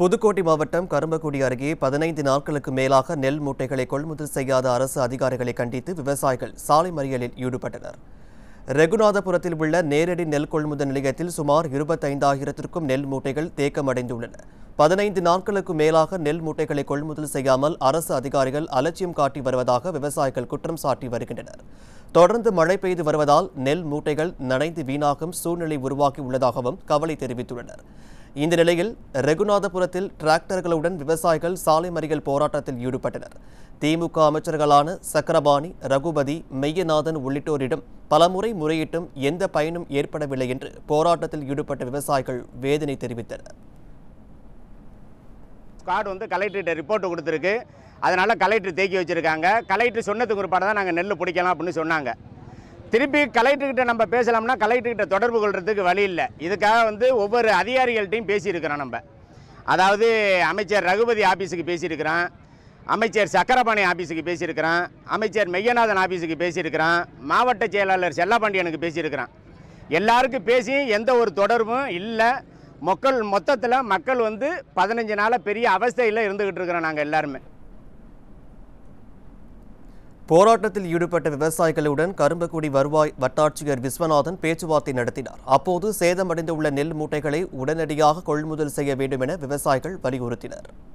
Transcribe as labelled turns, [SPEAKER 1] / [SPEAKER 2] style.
[SPEAKER 1] புதுக்கோட்டை மாவட்டம் கரும்பக்குடி அருகே பதினைந்து நாட்களுக்கு மேலாக நெல் மூட்டைகளை கொள்முதல் செய்யாத அரசு அதிகாரிகளை கண்டித்து விவசாயிகள் சாலை மறியலில் ஈடுபட்டனர் ரெகுநாதபுரத்தில் உள்ள நேரடி நெல் கொள்முதல் நிலையத்தில் சுமார் இருபத்தைந்தாயிரத்திற்கும் நெல் மூட்டைகள் தேக்கமடைந்துள்ளன பதினைந்து நாட்களுக்கு மேலாக நெல் மூட்டைகளை கொள்முதல் செய்யாமல் அரசு அதிகாரிகள் அலட்சியம் காட்டி வருவதாக விவசாயிகள் குற்றம் சாட்டி வருகின்றனர் தொடர்ந்து மழை பெய்து வருவதால் நெல் மூட்டைகள் நனைந்து வீணாகும் சூழ்நிலை உருவாகி உள்ளதாகவும் கவலை தெரிவித்துள்ளனர் இந்த நிலையில் ரகுநாதபுரத்தில் டிராக்டர்களுடன் விவசாயிகள் சாலை மறியல் போராட்டத்தில் ஈடுபட்டனர் திமுக அமைச்சர்களான சக்கரபாணி ரகுபதி மெய்யநாதன் உள்ளிட்டோரிடம் பலமுறை முறையிட்டும் எந்த பயனும் ஏற்படவில்லை என்று போராட்டத்தில் ஈடுபட்ட விவசாயிகள் வேதனை தெரிவித்தனர்
[SPEAKER 2] ஸ்குவாட் வந்து கலெக்டர்கிட்ட ரிப்போர்ட்டு கொடுத்துருக்கு அதனால் கலெக்டர் தேக்கி வச்சுருக்காங்க கலெக்டர் சொன்னதுக்கு ஒரு தான் நாங்கள் நெல் பிடிக்கலாம் அப்படின்னு சொன்னாங்க திருப்பி கலெக்டர்கிட்ட நம்ம பேசலாம்னா கலெக்டர்கிட்ட தொடர்பு கொள்கிறதுக்கு வழி இல்லை இதுக்காக வந்து ஒவ்வொரு அதிகாரிகள்ட்டையும் பேசியிருக்கிறோம் நம்ம அதாவது அமைச்சர் ரகுபதி ஆஃபீஸுக்கு பேசியிருக்கிறான் அமைச்சர் சக்கரபாணி ஆஃபீஸுக்கு பேசியிருக்கிறான் அமைச்சர் மெய்யநாதன் ஆஃபீஸுக்கு பேசியிருக்கிறான் மாவட்ட செயலாளர் செல்லபாண்டியனுக்கு பேசியிருக்கிறான் எல்லாருக்கும் பேசி எந்த ஒரு தொடர்பும் இல்லை மக்கள் மொத்தத்தில் மக்கள் வந்து பதினஞ்சு நாளாக பெரிய அவஸ்தையில் இருந்துக்கிட்டு இருக்கிறோம் நாங்கள் எல்லாருமே
[SPEAKER 1] போராட்டத்தில் ஈடுபட்ட விவசாயிகளுடன் கரும்புக்குடி வருவாய் வட்டாட்சியர் விஸ்வநாதன் பேச்சுவார்த்தை நடத்தினார் அப்போது சேதமடைந்துள்ள நெல் மூட்டைகளை உடனடியாக கொள்முதல் செய்ய வேண்டும் என விவசாயிகள் வலியுறுத்தினர்